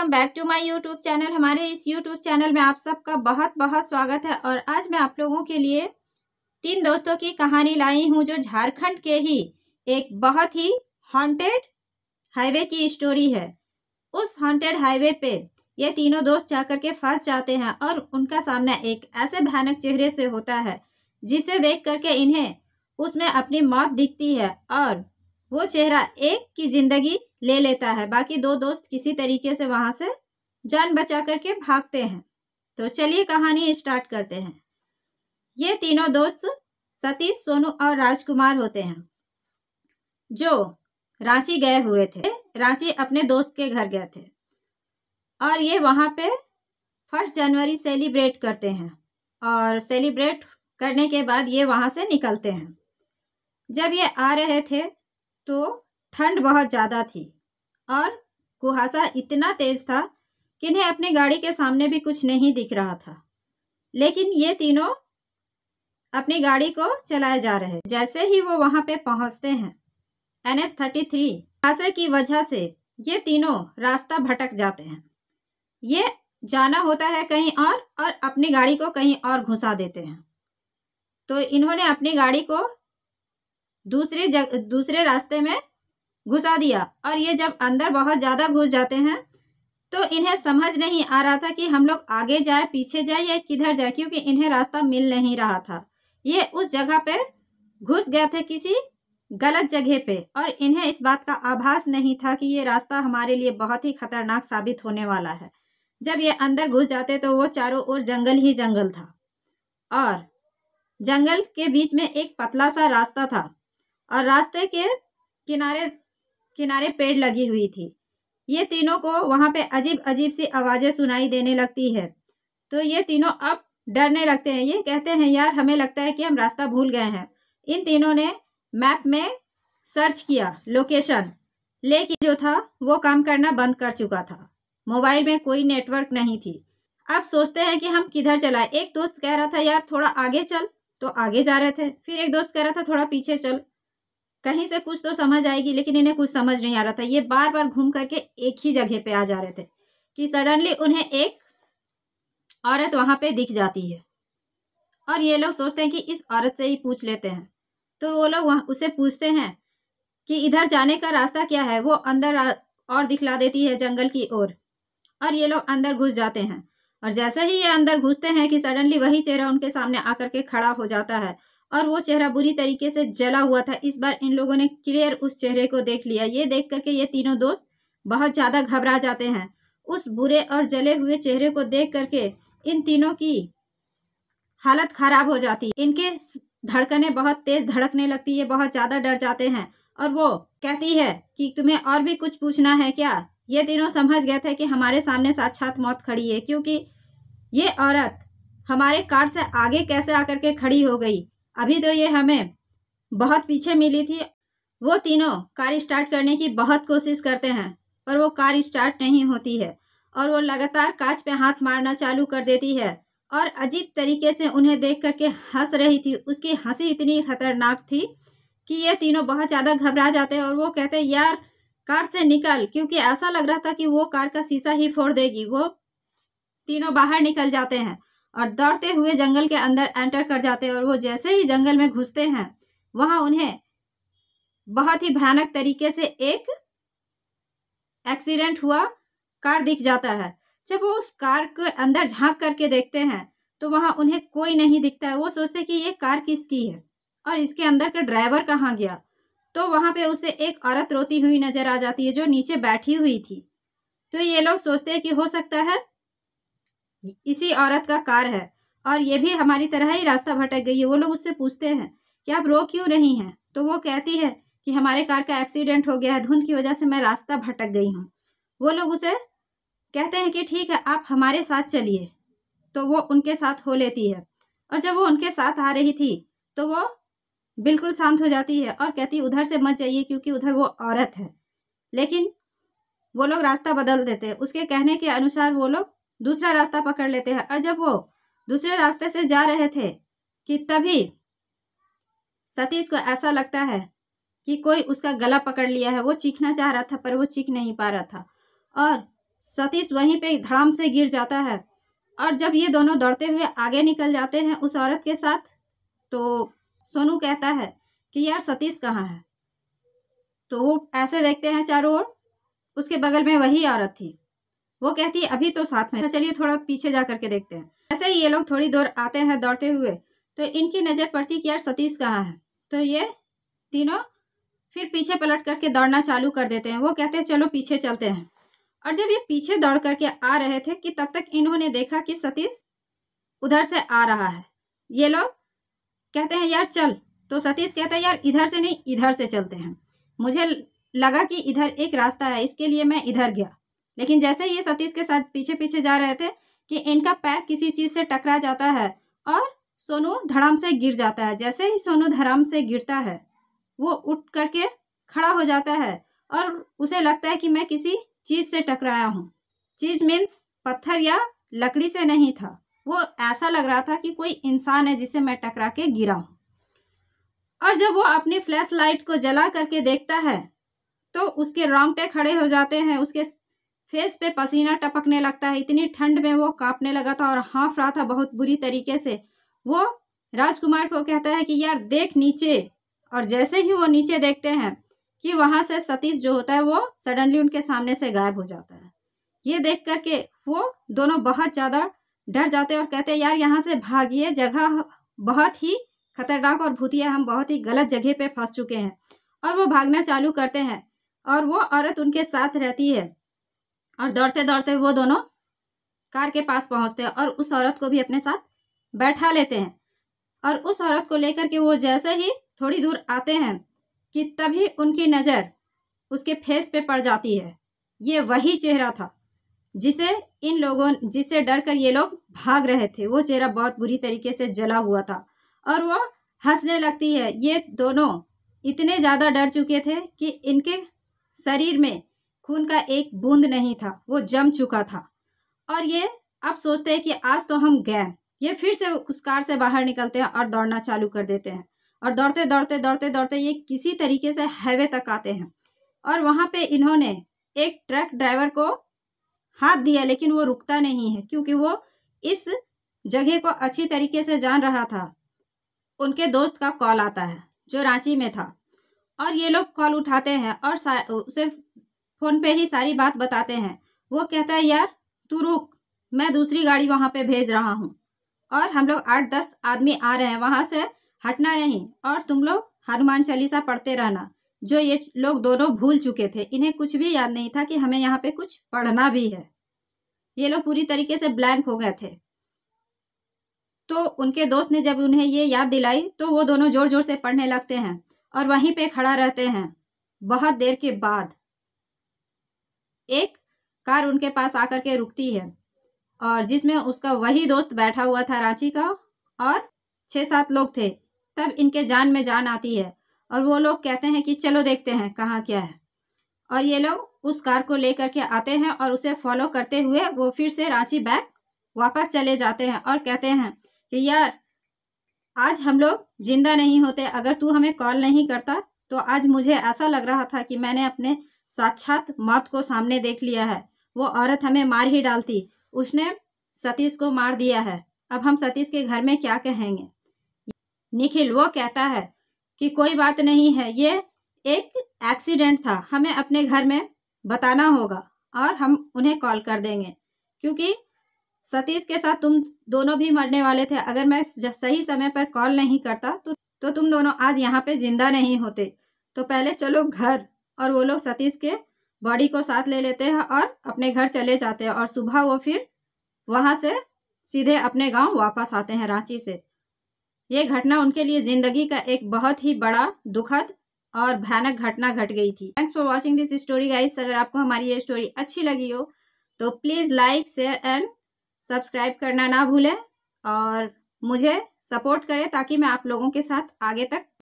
welcome back to my YouTube channel हमारे इस YouTube channel में आप सबका बहुत बहुत स्वागत है और आज मैं आप लोगों के लिए तीन दोस्तों की कहानी लाई हूं जो झारखंड के ही एक बहुत ही हॉन्टेड हाईवे की स्टोरी है उस हॉन्टेड हाईवे पे ये तीनों दोस्त जा के फंस जाते हैं और उनका सामना एक ऐसे भयानक चेहरे से होता है जिसे देख करके इन्हें उसमें अपनी मौत दिखती है और वो चेहरा एक की ज़िंदगी ले लेता है बाकी दो दोस्त किसी तरीके से वहाँ से जान बचा करके भागते हैं तो चलिए कहानी स्टार्ट करते हैं ये तीनों दोस्त सतीश सोनू और राजकुमार होते हैं जो रांची गए हुए थे रांची अपने दोस्त के घर गए थे और ये वहाँ पे फर्स्ट जनवरी सेलिब्रेट करते हैं और सेलिब्रेट करने के बाद ये वहाँ से निकलते हैं जब ये आ रहे थे तो ठंड बहुत ज़्यादा थी और कुहासा इतना तेज़ था कि इन्हें अपनी गाड़ी के सामने भी कुछ नहीं दिख रहा था लेकिन ये तीनों अपनी गाड़ी को चलाए जा रहे जैसे ही वो वहाँ पे पहुँचते हैं एन एस थर्टी थ्री कुहासे की वजह से ये तीनों रास्ता भटक जाते हैं ये जाना होता है कहीं और और अपनी गाड़ी को कहीं और घुसा देते हैं तो इन्होंने अपनी गाड़ी को दूसरे जग दूसरे रास्ते में घुसा दिया और ये जब अंदर बहुत ज़्यादा घुस जाते हैं तो इन्हें समझ नहीं आ रहा था कि हम लोग आगे जाए पीछे जाए या किधर जाए क्योंकि इन्हें रास्ता मिल नहीं रहा था ये उस जगह पर घुस गए थे किसी गलत जगह पे और इन्हें इस बात का आभास नहीं था कि ये रास्ता हमारे लिए बहुत ही खतरनाक साबित होने वाला है जब ये अंदर घुस जाते तो वो चारों ओर जंगल ही जंगल था और जंगल के बीच में एक पतला सा रास्ता था और रास्ते के किनारे किनारे पेड़ लगी हुई थी ये तीनों को वहाँ पे अजीब अजीब सी आवाज़ें सुनाई देने लगती है तो ये तीनों अब डरने लगते हैं ये कहते हैं यार हमें लगता है कि हम रास्ता भूल गए हैं इन तीनों ने मैप में सर्च किया लोकेशन लेकिन जो था वो काम करना बंद कर चुका था मोबाइल में कोई नेटवर्क नहीं थी अब सोचते हैं कि हम किधर चलाए एक दोस्त कह रहा था यार थोड़ा आगे चल तो आगे जा रहे थे फिर एक दोस्त कह रहा था थोड़ा पीछे चल कहीं से कुछ तो समझ आएगी लेकिन इन्हें कुछ समझ नहीं आ रहा था ये बार बार घूम करके एक ही जगह पे आ जा रहे थे कि सडनली उन्हें एक औरत वहां पे दिख जाती है और ये लोग सोचते हैं कि इस औरत से ही पूछ लेते हैं तो वो लोग वहां उसे पूछते हैं कि इधर जाने का रास्ता क्या है वो अंदर और दिखला देती है जंगल की ओर और।, और ये लोग अंदर घुस जाते हैं और जैसे ही ये अंदर घुसते हैं कि सडनली वही चेहरा उनके सामने आकर के खड़ा हो जाता है और वो चेहरा बुरी तरीके से जला हुआ था इस बार इन लोगों ने क्लियर उस चेहरे को देख लिया ये देख करके ये तीनों दोस्त बहुत ज़्यादा घबरा जाते हैं उस बुरे और जले हुए चेहरे को देख करके इन तीनों की हालत खराब हो जाती इनके धड़कने बहुत तेज़ धड़कने लगती है बहुत ज़्यादा डर जाते हैं और वो कहती है कि तुम्हें और भी कुछ पूछना है क्या ये तीनों समझ गए थे कि हमारे सामने साक्षात मौत खड़ी है क्योंकि ये औरत हमारे कार से आगे कैसे आकर के खड़ी हो गई अभी तो ये हमें बहुत पीछे मिली थी वो तीनों कार स्टार्ट करने की बहुत कोशिश करते हैं पर वो कार स्टार्ट नहीं होती है और वो लगातार कांच पे हाथ मारना चालू कर देती है और अजीब तरीके से उन्हें देख करके हंस रही थी उसकी हंसी इतनी खतरनाक थी कि ये तीनों बहुत ज़्यादा घबरा जाते हैं और वो कहते हैं यार कार से निकल क्योंकि ऐसा लग रहा था कि वो कार का शीशा ही फोड़ देगी वो तीनों बाहर निकल जाते हैं और दौड़ते हुए जंगल के अंदर एंटर कर जाते हैं और वो जैसे ही जंगल में घुसते हैं वहाँ उन्हें बहुत ही भयानक तरीके से एक एक्सीडेंट हुआ कार दिख जाता है जब वो उस कार के अंदर झांक करके देखते हैं तो वहाँ उन्हें कोई नहीं दिखता है वो सोचते कि ये कार किसकी है और इसके अंदर का ड्राइवर कहाँ गया तो वहाँ पे उसे एक औरत रोती हुई नज़र आ जाती है जो नीचे बैठी हुई थी तो ये लोग सोचते हैं कि हो सकता है इसी औरत का कार है और ये भी हमारी तरह ही रास्ता भटक गई है वो लोग उससे पूछते हैं कि आप रो क्यों रही हैं तो वो कहती है कि हमारे कार का एक्सीडेंट हो गया है धुंध की वजह से मैं रास्ता भटक गई हूँ वो लोग उसे कहते हैं कि ठीक है आप हमारे साथ चलिए तो वो उनके साथ हो लेती है और जब वो उनके साथ आ रही थी तो वो बिल्कुल शांत हो जाती है और कहती उधर से मत जाइए क्योंकि उधर वो औरत है लेकिन वो लोग रास्ता बदल देते हैं उसके कहने के अनुसार वो लोग दूसरा रास्ता पकड़ लेते हैं और जब वो दूसरे रास्ते से जा रहे थे कि तभी सतीश को ऐसा लगता है कि कोई उसका गला पकड़ लिया है वो चीखना चाह रहा था पर वो चीख नहीं पा रहा था और सतीश वहीं पे धड़ाम से गिर जाता है और जब ये दोनों दौड़ते हुए आगे निकल जाते हैं उस औरत के साथ तो सोनू कहता है कि यार सतीश कहाँ है तो वो ऐसे देखते हैं चारों ओर उसके बगल में वही औरत थी वो कहती है अभी तो साथ में चलिए थोड़ा पीछे जा करके देखते हैं ऐसे ही ये लोग थोड़ी दूर आते हैं दौड़ते हुए तो इनकी नज़र पड़ती कि यार सतीश कहाँ है तो ये तीनों फिर पीछे पलट करके दौड़ना चालू कर देते हैं वो कहते हैं चलो पीछे चलते हैं और जब ये पीछे दौड़ करके आ रहे थे कि तब तक इन्होंने देखा कि सतीश उधर से आ रहा है ये लोग कहते हैं यार चल तो सतीश कहते हैं यार इधर से नहीं इधर से चलते हैं मुझे लगा कि इधर एक रास्ता है इसके लिए मैं इधर गया लेकिन जैसे ये सतीश के साथ पीछे पीछे जा रहे थे कि इनका पैर किसी चीज़ से टकरा जाता है और सोनू धड़ाम से गिर जाता है जैसे ही सोनू धड़ाम से गिरता है वो उठ करके खड़ा हो जाता है और उसे लगता है कि मैं किसी चीज़ से टकराया हूँ चीज़ मीन्स पत्थर या लकड़ी से नहीं था वो ऐसा लग रहा था कि कोई इंसान है जिसे मैं टकरा के गिरा हूँ और जब वो अपनी फ्लैश लाइट को जला करके देखता है तो उसके रोंगटे खड़े हो जाते हैं उसके फेस पे पसीना टपकने लगता है इतनी ठंड में वो कांपने लगा था और हाँफ रहा था बहुत बुरी तरीके से वो राजकुमार को कहता है कि यार देख नीचे और जैसे ही वो नीचे देखते हैं कि वहाँ से सतीश जो होता है वो सडनली उनके सामने से गायब हो जाता है ये देख करके वो दोनों बहुत ज़्यादा डर जाते हैं और कहते हैं यार यहाँ से भागिए जगह बहुत ही खतरनाक और भूतिया हम बहुत ही गलत जगह पे फंस चुके हैं और वो भागना चालू करते हैं और वो औरत उनके साथ रहती है और दौड़ते दौड़ते वो दोनों कार के पास पहुंचते हैं और उस औरत को भी अपने साथ बैठा लेते हैं और उस औरत को लेकर के वो जैसे ही थोड़ी दूर आते हैं कि तभी उनकी नज़र उसके फेस पे पड़ जाती है ये वही चेहरा था जिसे इन लोगों जिससे डर कर ये लोग भाग रहे थे वो चेहरा बहुत बुरी तरीके से जला हुआ था और वो हंसने लगती है ये दोनों इतने ज़्यादा डर चुके थे कि इनके शरीर में खून का एक बूंद नहीं था वो जम चुका था और ये अब सोचते हैं कि आज तो हम गए ये फिर से उस कार से बाहर निकलते हैं और दौड़ना चालू कर देते हैं और दौड़ते दौड़ते दौड़ते दौड़ते ये किसी तरीके से हाईवे तक आते हैं और वहाँ पे इन्होंने एक ट्रक ड्राइवर को हाथ दिया लेकिन वो रुकता नहीं है क्योंकि वो इस जगह को अच्छी तरीके से जान रहा था उनके दोस्त का कॉल आता है जो रांची में था और ये लोग कॉल उठाते हैं और उसे फ़ोन पे ही सारी बात बताते हैं वो कहता है यार तू रुक मैं दूसरी गाड़ी वहाँ पे भेज रहा हूँ और हम लोग आठ दस आदमी आ रहे हैं वहाँ से हटना नहीं और तुम लोग हनुमान चालीसा पढ़ते रहना जो ये लोग दोनों भूल चुके थे इन्हें कुछ भी याद नहीं था कि हमें यहाँ पे कुछ पढ़ना भी है ये लोग पूरी तरीके से ब्लैंक हो गए थे तो उनके दोस्त ने जब उन्हें ये याद दिलाई तो वो दोनों ज़ोर ज़ोर से पढ़ने लगते हैं और वहीं पर खड़ा रहते हैं बहुत देर के बाद एक कार उनके पास आकर के रुकती है और जिसमें उसका वही दोस्त बैठा हुआ था रांची का और छः सात लोग थे तब इनके जान में जान आती है और वो लोग कहते हैं कि चलो देखते हैं कहाँ क्या है और ये लोग उस कार को ले के आते हैं और उसे फॉलो करते हुए वो फिर से रांची बैग वापस चले जाते हैं और कहते हैं कि यार आज हम लोग ज़िंदा नहीं होते अगर तू हमें कॉल नहीं करता तो आज मुझे ऐसा लग रहा था कि मैंने अपने साक्षात मौत को सामने देख लिया है वो औरत हमें मार ही डालती उसने सतीश को मार दिया है अब हम सतीश के घर में क्या कहेंगे निखिल वो कहता है कि कोई बात नहीं है ये एक एक्सीडेंट था हमें अपने घर में बताना होगा और हम उन्हें कॉल कर देंगे क्योंकि सतीश के साथ तुम दोनों भी मरने वाले थे अगर मैं सही समय पर कॉल नहीं करता तो तो तुम दोनों आज यहाँ पे जिंदा नहीं होते तो पहले चलो घर और वो लोग सतीश के बॉडी को साथ ले लेते हैं और अपने घर चले जाते हैं और सुबह वो फिर वहाँ से सीधे अपने गांव वापस आते हैं रांची से ये घटना उनके लिए ज़िंदगी का एक बहुत ही बड़ा दुखद और भयानक घटना घट गई थी thanks for watching this story guys अगर आपको हमारी ये स्टोरी अच्छी लगी हो तो please like share and subscribe करना ना भूलें और मुझे सपोर्ट करें ताकि मैं आप लोगों के साथ आगे तक